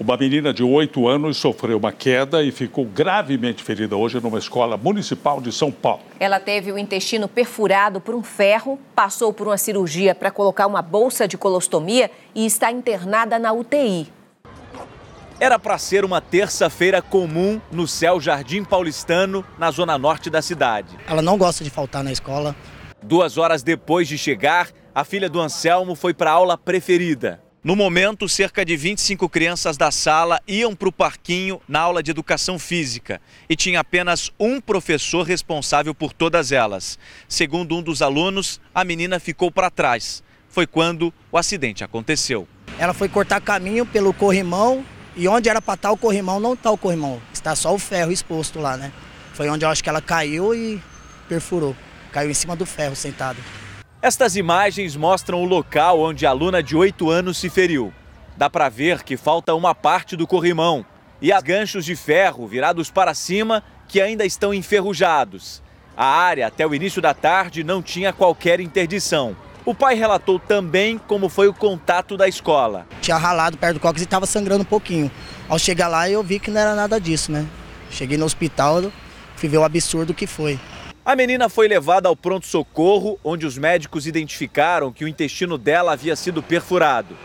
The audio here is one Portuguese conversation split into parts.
Uma menina de 8 anos sofreu uma queda e ficou gravemente ferida hoje numa escola municipal de São Paulo. Ela teve o intestino perfurado por um ferro, passou por uma cirurgia para colocar uma bolsa de colostomia e está internada na UTI. Era para ser uma terça-feira comum no céu Jardim Paulistano, na zona norte da cidade. Ela não gosta de faltar na escola. Duas horas depois de chegar, a filha do Anselmo foi para a aula preferida. No momento, cerca de 25 crianças da sala iam para o parquinho na aula de educação física e tinha apenas um professor responsável por todas elas. Segundo um dos alunos, a menina ficou para trás. Foi quando o acidente aconteceu. Ela foi cortar caminho pelo corrimão e onde era para estar tá o corrimão, não está o corrimão. Está só o ferro exposto lá, né? Foi onde eu acho que ela caiu e perfurou. Caiu em cima do ferro sentado. Estas imagens mostram o local onde a aluna de 8 anos se feriu. Dá para ver que falta uma parte do corrimão e há ganchos de ferro virados para cima que ainda estão enferrujados. A área até o início da tarde não tinha qualquer interdição. O pai relatou também como foi o contato da escola. Tinha ralado perto do cóccix e estava sangrando um pouquinho. Ao chegar lá eu vi que não era nada disso, né? Cheguei no hospital, fui ver o absurdo que foi. A menina foi levada ao pronto-socorro, onde os médicos identificaram que o intestino dela havia sido perfurado.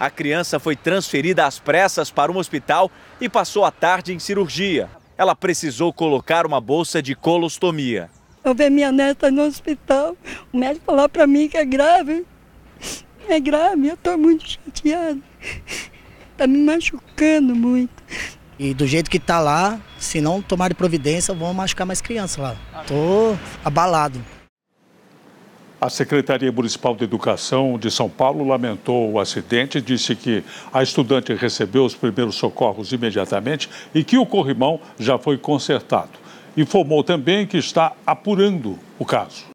A criança foi transferida às pressas para um hospital e passou a tarde em cirurgia. Ela precisou colocar uma bolsa de colostomia. Eu vi minha neta no hospital. O médico falou para mim que é grave. É grave, eu estou muito chateada. Está me machucando muito. E do jeito que está lá, se não tomar providência, vão machucar mais crianças lá. Estou abalado. A Secretaria Municipal de Educação de São Paulo lamentou o acidente, disse que a estudante recebeu os primeiros socorros imediatamente e que o corrimão já foi consertado. Informou também que está apurando o caso.